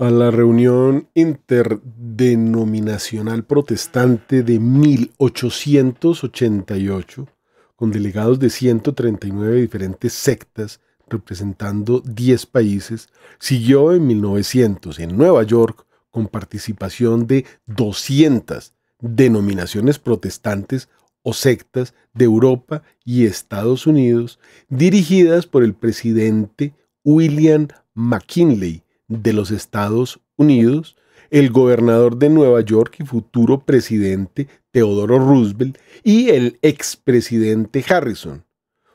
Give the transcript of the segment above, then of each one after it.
a la reunión interdenominacional protestante de 1888, con delegados de 139 diferentes sectas representando 10 países, siguió en 1900 en Nueva York con participación de 200 denominaciones protestantes o sectas de Europa y Estados Unidos, dirigidas por el presidente William McKinley, de los Estados Unidos, el gobernador de Nueva York y futuro presidente Teodoro Roosevelt y el expresidente Harrison.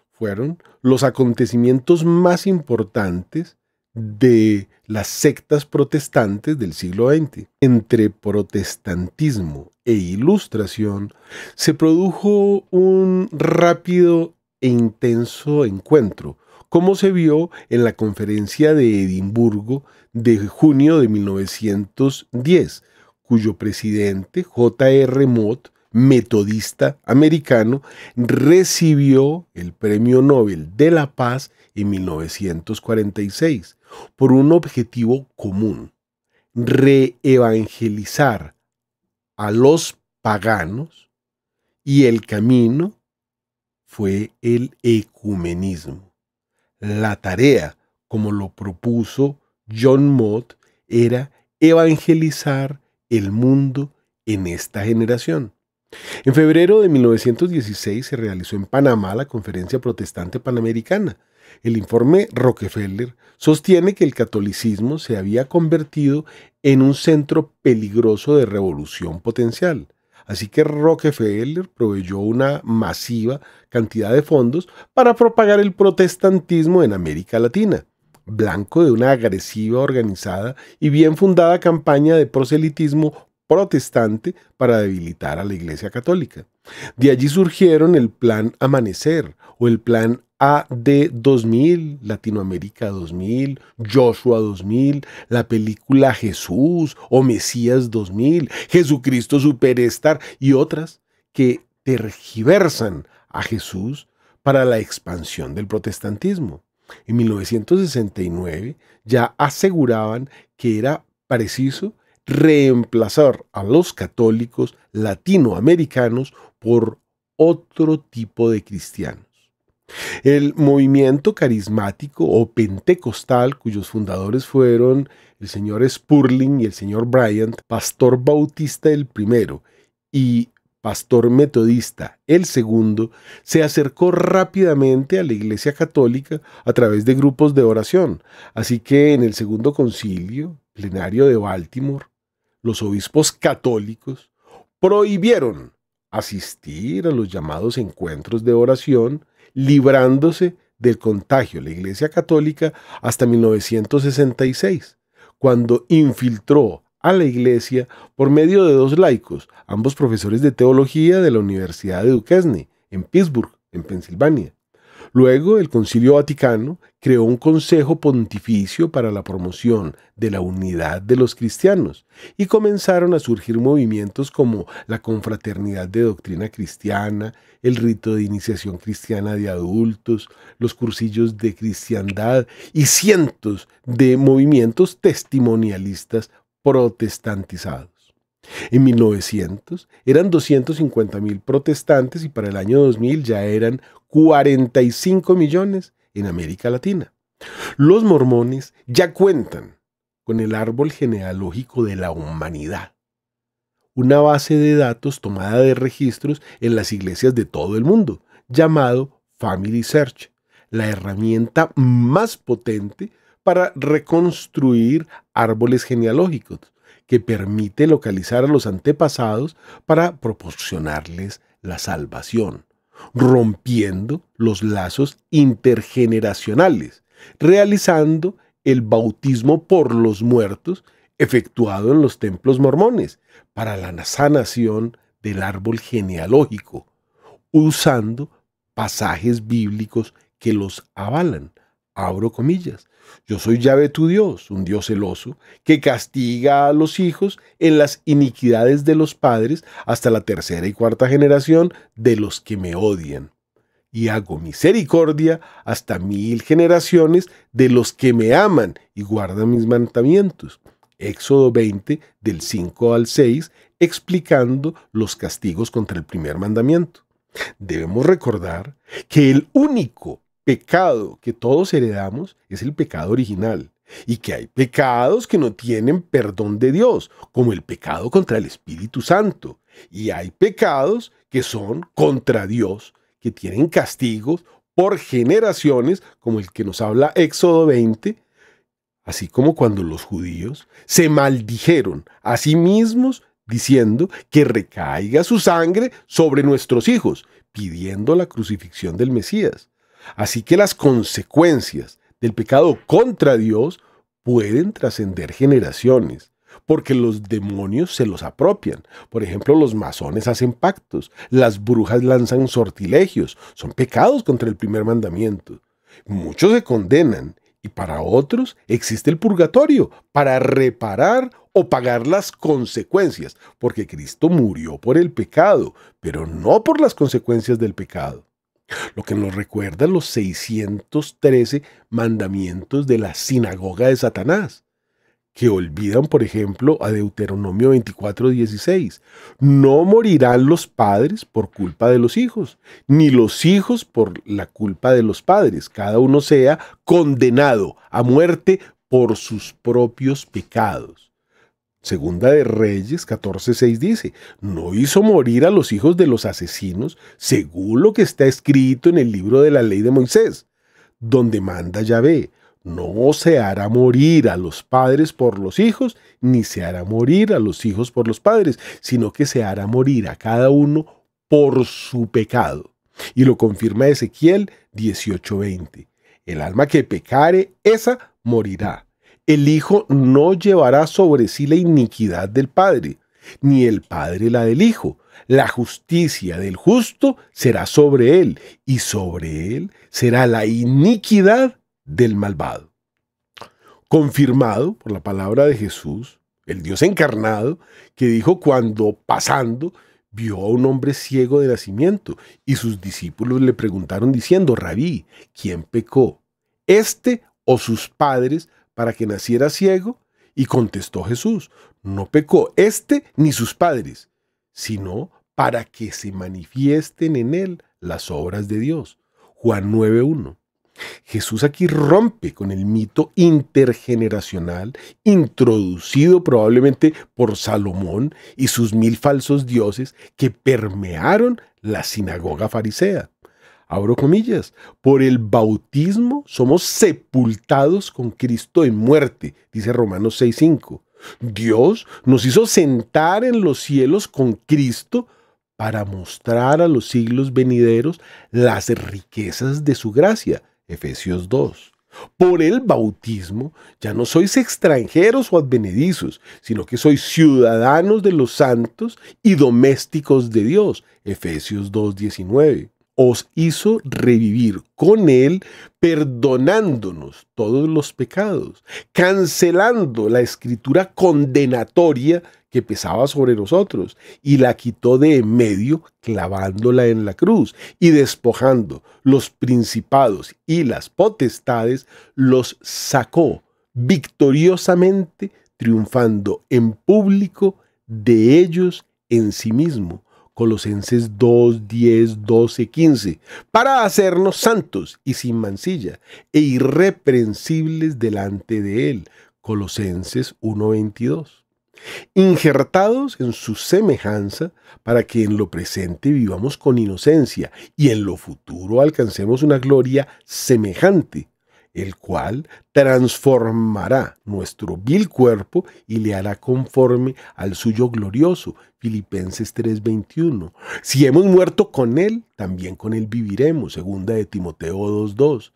Fueron los acontecimientos más importantes de las sectas protestantes del siglo XX. Entre protestantismo e ilustración se produjo un rápido e intenso encuentro como se vio en la conferencia de Edimburgo de junio de 1910, cuyo presidente, J.R. Mott, metodista americano, recibió el Premio Nobel de la Paz en 1946 por un objetivo común, reevangelizar a los paganos y el camino fue el ecumenismo. La tarea, como lo propuso John Mott, era evangelizar el mundo en esta generación. En febrero de 1916 se realizó en Panamá la Conferencia Protestante Panamericana. El informe Rockefeller sostiene que el catolicismo se había convertido en un centro peligroso de revolución potencial. Así que Rockefeller proveyó una masiva cantidad de fondos para propagar el protestantismo en América Latina, blanco de una agresiva, organizada y bien fundada campaña de proselitismo protestante para debilitar a la Iglesia Católica. De allí surgieron el Plan Amanecer o el Plan AD 2000, Latinoamérica 2000, Joshua 2000, la película Jesús o Mesías 2000, Jesucristo Superestar y otras que tergiversan a Jesús para la expansión del protestantismo. En 1969 ya aseguraban que era preciso reemplazar a los católicos latinoamericanos por otro tipo de cristianos. El movimiento carismático o pentecostal, cuyos fundadores fueron el señor Spurling y el señor Bryant, pastor bautista el primero y pastor metodista el segundo, se acercó rápidamente a la Iglesia Católica a través de grupos de oración. Así que en el segundo concilio, plenario de Baltimore, los obispos católicos prohibieron asistir a los llamados encuentros de oración, librándose del contagio la Iglesia Católica hasta 1966, cuando infiltró a la Iglesia por medio de dos laicos, ambos profesores de teología de la Universidad de Duquesne, en Pittsburgh, en Pensilvania, Luego, el Concilio Vaticano creó un Consejo Pontificio para la promoción de la unidad de los cristianos y comenzaron a surgir movimientos como la Confraternidad de Doctrina Cristiana, el Rito de Iniciación Cristiana de Adultos, los Cursillos de Cristiandad y cientos de movimientos testimonialistas protestantizados. En 1900 eran 250 mil protestantes y para el año 2000 ya eran 45 millones en América Latina. Los mormones ya cuentan con el árbol genealógico de la humanidad, una base de datos tomada de registros en las iglesias de todo el mundo, llamado Family Search, la herramienta más potente para reconstruir árboles genealógicos que permite localizar a los antepasados para proporcionarles la salvación, rompiendo los lazos intergeneracionales, realizando el bautismo por los muertos efectuado en los templos mormones para la sanación del árbol genealógico, usando pasajes bíblicos que los avalan, abro comillas. Yo soy llave tu Dios, un Dios celoso, que castiga a los hijos en las iniquidades de los padres hasta la tercera y cuarta generación de los que me odian. Y hago misericordia hasta mil generaciones de los que me aman y guardan mis mandamientos. Éxodo 20, del 5 al 6, explicando los castigos contra el primer mandamiento. Debemos recordar que el único pecado que todos heredamos es el pecado original y que hay pecados que no tienen perdón de Dios, como el pecado contra el Espíritu Santo, y hay pecados que son contra Dios, que tienen castigos por generaciones, como el que nos habla Éxodo 20, así como cuando los judíos se maldijeron a sí mismos diciendo que recaiga su sangre sobre nuestros hijos, pidiendo la crucifixión del Mesías. Así que las consecuencias del pecado contra Dios pueden trascender generaciones, porque los demonios se los apropian. Por ejemplo, los masones hacen pactos, las brujas lanzan sortilegios, son pecados contra el primer mandamiento. Muchos se condenan y para otros existe el purgatorio para reparar o pagar las consecuencias, porque Cristo murió por el pecado, pero no por las consecuencias del pecado lo que nos recuerda los 613 mandamientos de la sinagoga de Satanás, que olvidan, por ejemplo, a Deuteronomio 24:16. No morirán los padres por culpa de los hijos, ni los hijos por la culpa de los padres, cada uno sea condenado a muerte por sus propios pecados. Segunda de Reyes 14:6 dice, no hizo morir a los hijos de los asesinos según lo que está escrito en el libro de la ley de Moisés, donde manda Yahvé, no se hará morir a los padres por los hijos, ni se hará morir a los hijos por los padres, sino que se hará morir a cada uno por su pecado. Y lo confirma Ezequiel 18:20, el alma que pecare, esa morirá. El Hijo no llevará sobre sí la iniquidad del Padre, ni el Padre la del Hijo. La justicia del justo será sobre él, y sobre él será la iniquidad del malvado. Confirmado por la palabra de Jesús, el Dios encarnado, que dijo cuando pasando vio a un hombre ciego de nacimiento, y sus discípulos le preguntaron diciendo, Rabí, ¿quién pecó? ¿Este o sus padres para que naciera ciego? Y contestó Jesús, no pecó éste ni sus padres, sino para que se manifiesten en él las obras de Dios. Juan 9.1. Jesús aquí rompe con el mito intergeneracional introducido probablemente por Salomón y sus mil falsos dioses que permearon la sinagoga farisea abro comillas, por el bautismo somos sepultados con Cristo en muerte, dice Romanos 6.5. Dios nos hizo sentar en los cielos con Cristo para mostrar a los siglos venideros las riquezas de su gracia, Efesios 2. Por el bautismo ya no sois extranjeros o advenedizos, sino que sois ciudadanos de los santos y domésticos de Dios, Efesios 2.19 os hizo revivir con Él, perdonándonos todos los pecados, cancelando la escritura condenatoria que pesaba sobre nosotros, y la quitó de en medio, clavándola en la cruz, y despojando los principados y las potestades, los sacó victoriosamente, triunfando en público de ellos en sí mismo Colosenses 2, 10, 12, 15, para hacernos santos y sin mancilla e irreprensibles delante de Él. Colosenses 1, 22 injertados en su semejanza, para que en lo presente vivamos con inocencia y en lo futuro alcancemos una gloria semejante el cual transformará nuestro vil cuerpo y le hará conforme al suyo glorioso. Filipenses 3:21. Si hemos muerto con él, también con él viviremos. Segunda de Timoteo 2:2.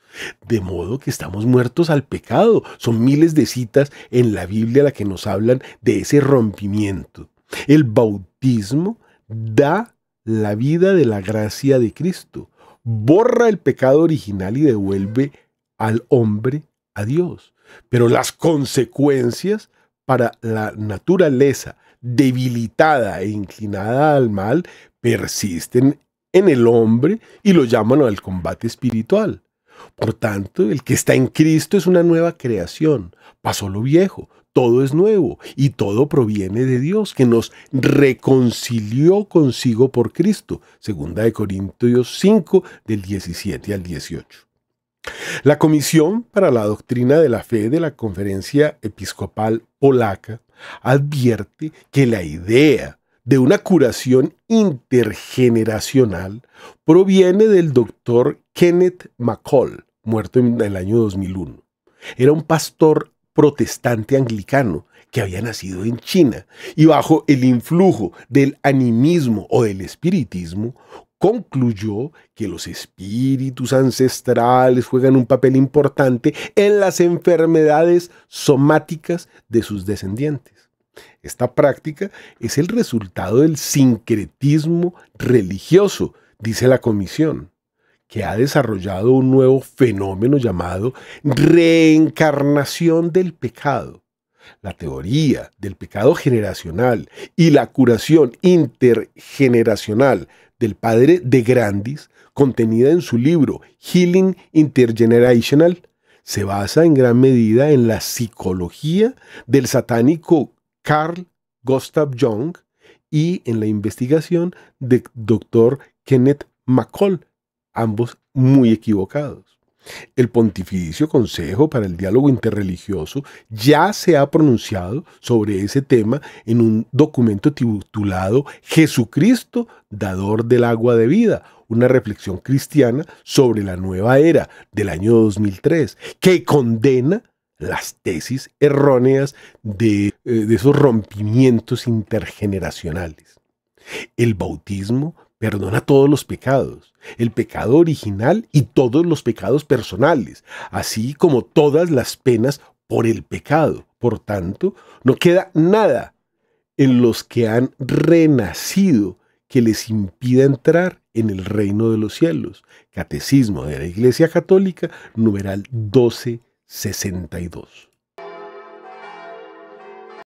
De modo que estamos muertos al pecado. Son miles de citas en la Biblia las que nos hablan de ese rompimiento. El bautismo da la vida de la gracia de Cristo, borra el pecado original y devuelve al hombre a Dios. Pero las consecuencias para la naturaleza debilitada e inclinada al mal persisten en el hombre y lo llaman al combate espiritual. Por tanto, el que está en Cristo es una nueva creación. Pasó lo viejo, todo es nuevo y todo proviene de Dios, que nos reconcilió consigo por Cristo. Segunda de Corintios 5, del 17 al 18. La Comisión para la Doctrina de la Fe de la Conferencia Episcopal Polaca advierte que la idea de una curación intergeneracional proviene del doctor Kenneth McCall, muerto en el año 2001. Era un pastor protestante anglicano que había nacido en China y bajo el influjo del animismo o del espiritismo concluyó que los espíritus ancestrales juegan un papel importante en las enfermedades somáticas de sus descendientes. Esta práctica es el resultado del sincretismo religioso, dice la comisión, que ha desarrollado un nuevo fenómeno llamado reencarnación del pecado. La teoría del pecado generacional y la curación intergeneracional del padre de Grandis, contenida en su libro Healing Intergenerational, se basa en gran medida en la psicología del satánico Carl Gustav Jung y en la investigación del Dr. Kenneth McCall, ambos muy equivocados. El Pontificio Consejo para el Diálogo Interreligioso ya se ha pronunciado sobre ese tema en un documento titulado Jesucristo, dador del agua de vida, una reflexión cristiana sobre la nueva era del año 2003, que condena las tesis erróneas de, eh, esos rompimientos intergeneracionales. El bautismo Perdona todos los pecados, el pecado original y todos los pecados personales, así como todas las penas por el pecado. Por tanto, no queda nada en los que han renacido que les impida entrar en el reino de los cielos. Catecismo de la Iglesia Católica, numeral 1262.